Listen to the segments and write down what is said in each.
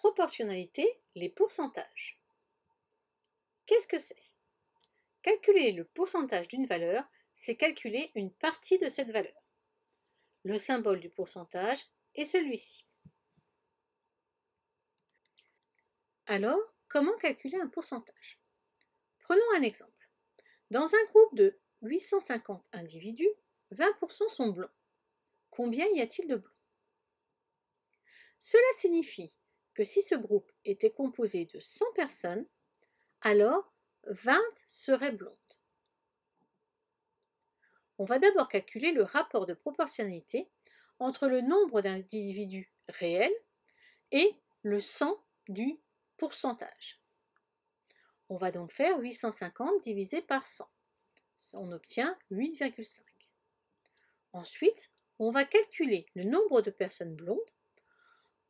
proportionnalité, les pourcentages. Qu'est-ce que c'est Calculer le pourcentage d'une valeur, c'est calculer une partie de cette valeur. Le symbole du pourcentage est celui-ci. Alors, comment calculer un pourcentage Prenons un exemple. Dans un groupe de 850 individus, 20% sont blancs. Combien y a-t-il de blancs Cela signifie si ce groupe était composé de 100 personnes, alors 20 seraient blondes. On va d'abord calculer le rapport de proportionnalité entre le nombre d'individus réels et le 100 du pourcentage. On va donc faire 850 divisé par 100. On obtient 8,5. Ensuite, on va calculer le nombre de personnes blondes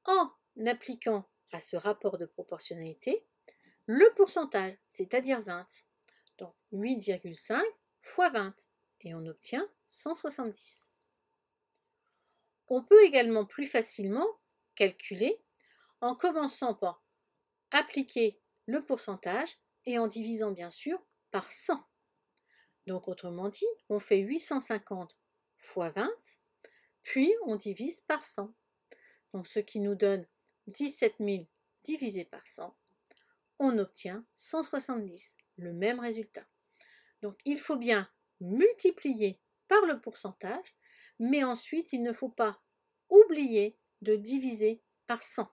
en appliquant à ce rapport de proportionnalité le pourcentage, c'est-à-dire 20. Donc 8,5 fois 20, et on obtient 170. On peut également plus facilement calculer en commençant par appliquer le pourcentage et en divisant bien sûr par 100. Donc autrement dit, on fait 850 fois 20, puis on divise par 100. Donc ce qui nous donne 17 000 divisé par 100, on obtient 170, le même résultat. Donc il faut bien multiplier par le pourcentage, mais ensuite il ne faut pas oublier de diviser par 100.